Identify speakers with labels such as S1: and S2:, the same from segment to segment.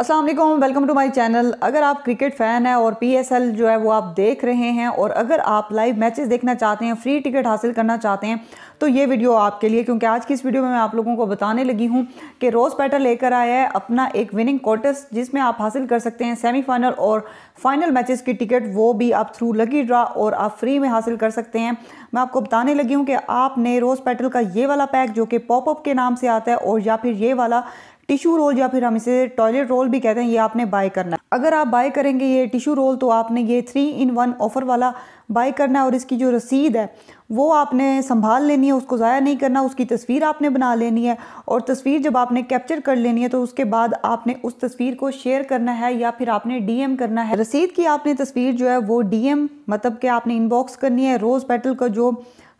S1: Aslam welcome to my channel अगर आप cricket fan है और पीएसएल जो है वो आप देख रहे हैं और अगर आप लाइव मैचेस देखना चाहते हैं फ्री टिकट हासिल करना चाहते हैं तो ये वीडियो आपके लिए क्योंकि आज की इस वीडियो में मैं आप लोगों को बताने लगी हूँ कि रोज़ पैटर लेकर आया है अपना एक विनिंग कोटस जिसमें आप हासिल कर सकते हैं सेमीफाइनल और फाइनल मैचेस की टिकट वो भी आप थ्रू लगी ड्रा और आप फ्री में हासिल कर सकते हैं मैं आपको बताने लगी हूँ कि आपने रोज़ पैटल का ये वाला पैक जो कि पॉपअप के नाम से आता है और या फिर ये वाला टिशू रोल या फिर हम इसे टॉयलेट रोल भी कहते हैं ये आपने बाय करना है अगर आप बाय करेंगे ये टिशू रोल तो आपने ये थ्री इन वन ऑफ़र वाला बाय करना है और इसकी जो रसीद है वो आपने संभाल लेनी है उसको ज़ाया नहीं करना उसकी तस्वीर आपने बना लेनी है और तस्वीर जब आपने कैप्चर कर लेनी है तो उसके बाद आपने उस तस्वीर को शेयर करना है या फिर आपने डीएम करना है रसीद की आपने तस्वीर जो है वो डीएम मतलब कि आपने इनबॉक्स करनी है रोज़ पेटल का जो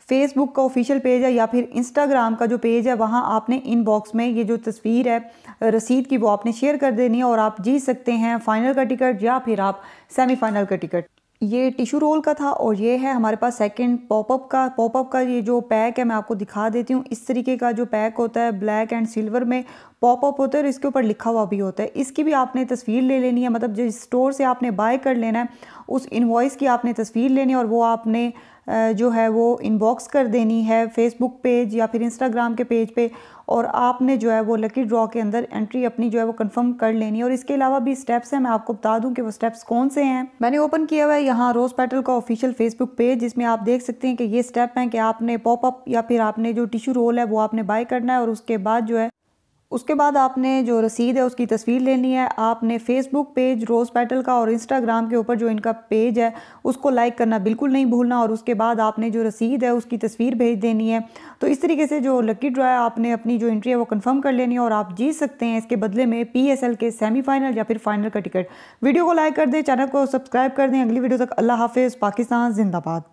S1: फेसबुक का ऑफिशियल पेज है या फिर इंस्टाग्राम का जो पेज है वहाँ आपने इनबॉक्स में ये जो तस्वीर है रसीद की वो आपने शेयर कर देनी है और आप जीत सकते हैं फाइनल का टिकट या फिर आप सेमीफाइनल का टिकट ये टिशू रोल का था और ये है हमारे पास सेकंड पॉपअप का पॉपअप का ये जो पैक है मैं आपको दिखा देती हूँ इस तरीके का जो पैक होता है ब्लैक एंड सिल्वर में पॉप अप होता है और इसके ऊपर लिखा हुआ भी होता है इसकी भी आपने तस्वीर ले लेनी है मतलब जिस स्टोर से आपने बाय कर लेना है उस इन्वॉइस की आपने तस्वीर लेनी है और वो आपने जो है वो इनबॉक्स कर देनी है फेसबुक पेज या फिर इंस्टाग्राम के पेज पे और आपने जो है वो लकी ड्रॉ के अंदर एंट्री अपनी जो है वो कंफर्म कर लेनी है और इसके अलावा भी स्टेप्स हैं मैं आपको बता दूं कि वो स्टेप्स कौन से हैं मैंने ओपन किया हुआ है यहाँ रोज़ पेटल का ऑफिशियल फेसबुक पेज जिसमें आप देख सकते हैं कि ये स्टेप हैं कि आपने पॉपअप या फिर आपने जो टिश्यू रोल है वो आपने बाय करना है और उसके बाद जो है उसके बाद आपने जो रसीद है उसकी तस्वीर लेनी है आपने फेसबुक पेज रोज़ पेटल का और इंस्टाग्राम के ऊपर जो इनका पेज है उसको लाइक करना बिल्कुल नहीं भूलना और उसके बाद आपने जो रसीद है उसकी तस्वीर भेज देनी है तो इस तरीके से जो लकी ड्रा है आपने अपनी जो एंट्री है वो कन्फर्म कर लेनी है और आप जीत सकते हैं इसके बदले में पी एस एल के सेमीफाइनल या फिर फाइनल का टिकट वीडियो को लाइक कर दें चैनल को सब्सक्राइब कर दें अगली वीडियो तक अल्लाह हाफिज़ पाकिस्तान जिंदाबाद